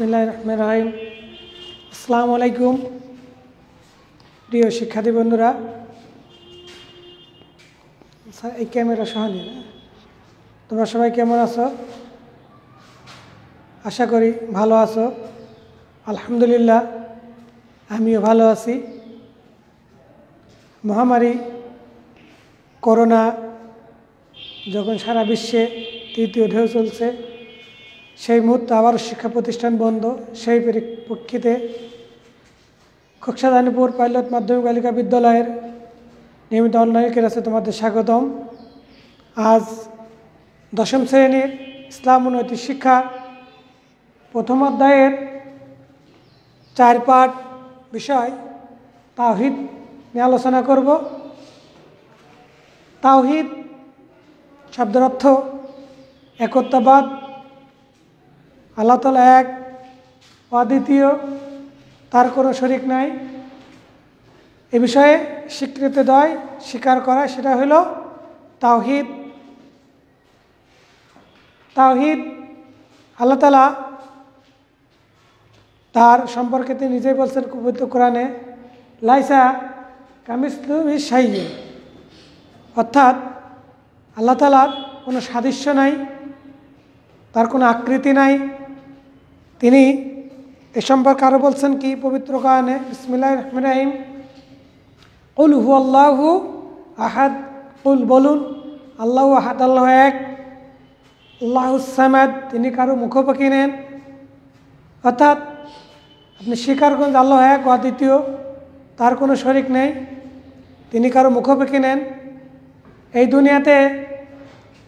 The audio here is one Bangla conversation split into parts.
বিসমিল্লাহ রহমান রাহিম আসসালামু আলাইকুম প্রিয় শিক্ষার্থী বন্ধুরা স্যার এই ক্যামেরা সহ নিয়ে তোমরা সবাই কেমন আছো আশা করি ভালো আছো আলহামদুলিল্লাহ আমিও ভালো আছি মহামারী করোনা যখন সারা বিশ্বে তৃতীয় ঢেউ চলছে সেই মুহূর্তে আবার শিক্ষা প্রতিষ্ঠান বন্ধ সেই পরিপ্রেক্ষিতে কক্সাদানীপুর পাইলট মাধ্যমিক বালিকা বিদ্যালয়ের নিয়মিত অনলাইন ক্লাসে তোমাদের স্বাগতম আজ দশম শ্রেণীর ইসলাম উন্নৈতিক শিক্ষা প্রথম অধ্যায়ের চার পাঠ বিষয় তাওহিদ নিয়ে আলোচনা করব তাওহিদ শব্দের অর্থ একত্ববাদ আল্লাহ তালা এক অদ্বিতীয় তার কোনো শরিক নাই এ বিষয়ে স্বীকৃতি দয় স্বীকার করা সেটা হলো তাওহিদ তাওহিদ আল্লাহ তালা তার সম্পর্কে তিনি নিজেই বলছেন পবিত্র কোরআনে লাইসা কামিসলু ইসাইয়ে অর্থাৎ আল্লাহ তালার কোনো সাদৃশ্য নাই তার কোনো আকৃতি নাই তিনি এ সম্পর্কে আরও বলছেন কি পবিত্র গানে ইসমিল্লা রহমান রাহিম উল হু আল্লাহু আহাদ উল বলুন আল্লাহ আহাদ আল্লাহ এক আল্লাহুসামাদ তিনি কারো মুখোপাখি নেন অর্থাৎ আপনি স্বীকার করেন আল্লাহ এক দ্বিতীয় তার কোনো শরিক নেই তিনি কারো মুখোপাখি নেন এই দুনিয়াতে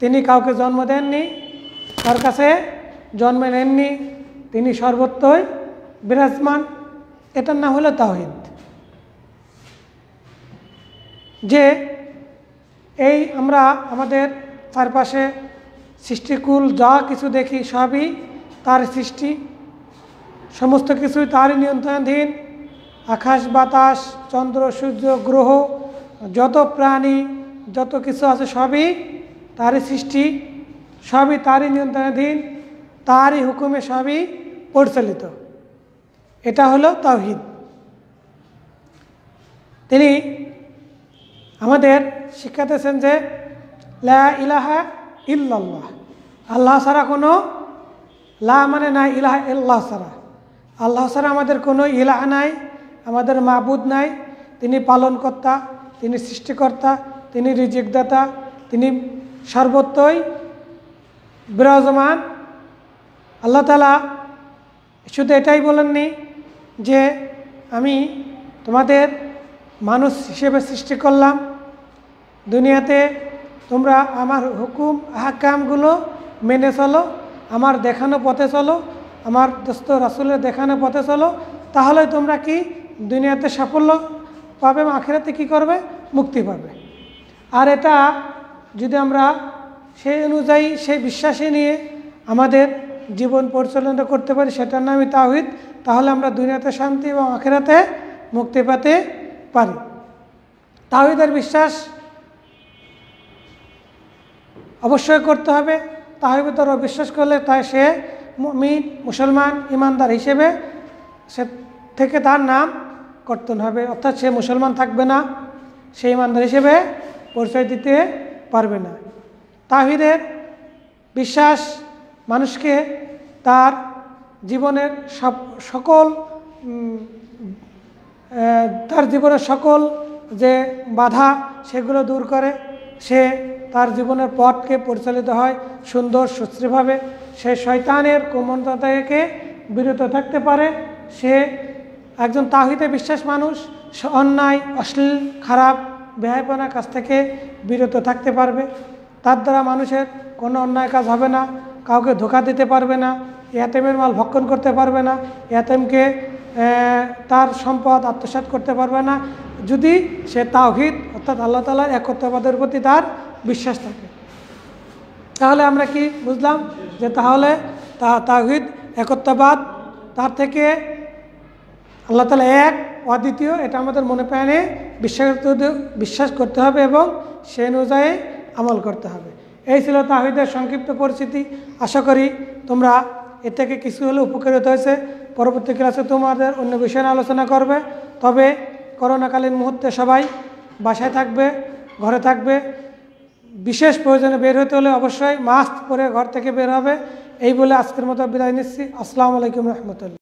তিনি কাউকে জন্ম দেননি তার কাছে জন্ম নেননি তিনি সর্বত্রই বিরাজমান এটার নাম হলো তাহিদ যে এই আমরা আমাদের চারপাশে সৃষ্টিকুল যা কিছু দেখি সবই তার সৃষ্টি সমস্ত কিছুই তারই নিয়ন্ত্রণাধীন আকাশ বাতাস চন্দ্র সূর্য গ্রহ যত প্রাণী যত কিছু আছে সবই তারই সৃষ্টি সবই তারই নিয়ন্ত্রণাধীন তারই হুকুমে সবই পরিচালিত এটা হলো তাওহিদ তিনি আমাদের শিক্ষাতেছেন যে লা ইলাহা ইল্লাল্লাহ আল্লাহ ছাড়া কোনো লা মানে নাই ইলাহা ইল্লাহ ছাড়া আল্লাহ ছাড়া আমাদের কোনো ইলাহ নাই আমাদের মাহবুদ নাই তিনি পালনকর্তা তিনি সৃষ্টিকর্তা তিনি রিজিকদাতা তিনি সর্বত্রই বিরাজমান আল্লাহ তালা শুধু এটাই বলেননি যে আমি তোমাদের মানুষ হিসেবে সৃষ্টি করলাম দুনিয়াতে তোমরা আমার হুকুম আহকামগুলো মেনে চলো আমার দেখানো পথে চলো আমার দোস্ত রাসুলের দেখানো পথে চলো তাহলে তোমরা কি দুনিয়াতে সাফল্য পাবে আখেরাতে কি করবে মুক্তি পাবে আর এটা যদি আমরা সেই অনুযায়ী সেই বিশ্বাসে নিয়ে আমাদের জীবন পরিচালনা করতে পারি সেটার নামই তাহিদ তাহলে আমরা দুনিয়াতে শান্তি এবং আখেরাতে মুক্তি পেতে পারি তাহিদের বিশ্বাস অবশ্যই করতে হবে তারা বিশ্বাস করলে তাই সে মিন মুসলমান ইমানদার হিসেবে সে থেকে তার নাম কর্তন হবে অর্থাৎ সে মুসলমান থাকবে না সে ইমানদার হিসেবে পরিচয় দিতে পারবে না তাহিদের বিশ্বাস মানুষকে তার জীবনের সব সকল তার জীবনের সকল যে বাধা সেগুলো দূর করে সে তার জীবনের পথকে পরিচালিত হয় সুন্দর সুশ্রীভাবে সে শয়তানের কোমনতা থেকে বিরত থাকতে পারে সে একজন তাহিতে বিশ্বাস মানুষ অন্যায় অশ্লীল খারাপ বেহাইপনার কাছ থেকে বিরত থাকতে পারবে তার দ্বারা মানুষের কোনো অন্যায় কাজ হবে না কাউকে ধোকা দিতে পারবে না এয়ারটাইমের মাল ভক্ষণ করতে পারবে না এয়ারটাইমকে তার সম্পদ আত্মসাত করতে পারবে না যদি সে তাওহিদ অর্থাৎ আল্লাহ তালার একত্রবাদের প্রতি তার বিশ্বাস থাকে তাহলে আমরা কি বুঝলাম যে তাহলে তা তাহিদ একত্রবাদ তার থেকে আল্লাহ তালা এক অদ্বিতীয় এটা আমাদের মনে প্রাণে বিশ্বাস বিশ্বাস করতে হবে এবং সে অনুযায়ী আমল করতে হবে এই ছিল তাহিদের সংক্ষিপ্ত পরিস্থিতি আশা করি তোমরা এ থেকে কিছু হলে উপকৃত হয়েছে পরবর্তী ক্লাসে তোমাদের অন্য বিষয় নিয়ে আলোচনা করবে তবে করোনাকালীন মুহূর্তে সবাই বাসায় থাকবে ঘরে থাকবে বিশেষ প্রয়োজনে বের হতে হলে অবশ্যই মাস্ক পরে ঘর থেকে বের হবে এই বলে আজকের মতো বিদায় নিচ্ছি আসসালামু আলাইকুম রহমতুল্লাহ